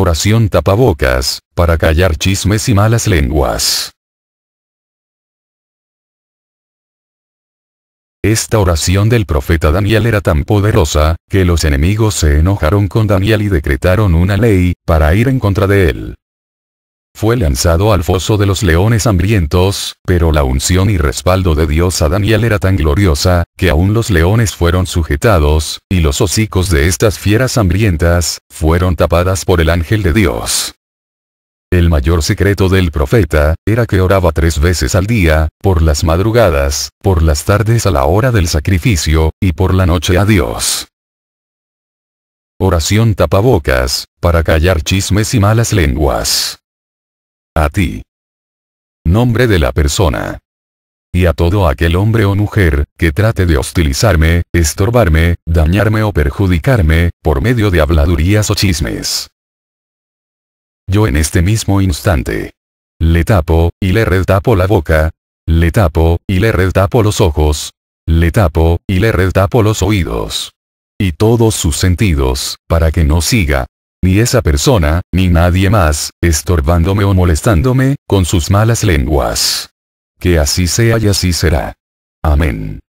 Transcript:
Oración tapabocas, para callar chismes y malas lenguas. Esta oración del profeta Daniel era tan poderosa, que los enemigos se enojaron con Daniel y decretaron una ley, para ir en contra de él fue lanzado al foso de los leones hambrientos, pero la unción y respaldo de Dios a Daniel era tan gloriosa, que aún los leones fueron sujetados, y los hocicos de estas fieras hambrientas, fueron tapadas por el ángel de Dios. El mayor secreto del profeta, era que oraba tres veces al día, por las madrugadas, por las tardes a la hora del sacrificio, y por la noche a Dios. Oración tapabocas, para callar chismes y malas lenguas a ti. Nombre de la persona. Y a todo aquel hombre o mujer, que trate de hostilizarme, estorbarme, dañarme o perjudicarme, por medio de habladurías o chismes. Yo en este mismo instante. Le tapo, y le retapo la boca. Le tapo, y le retapo los ojos. Le tapo, y le retapo los oídos. Y todos sus sentidos, para que no siga, ni esa persona, ni nadie más, estorbándome o molestándome, con sus malas lenguas. Que así sea y así será. Amén.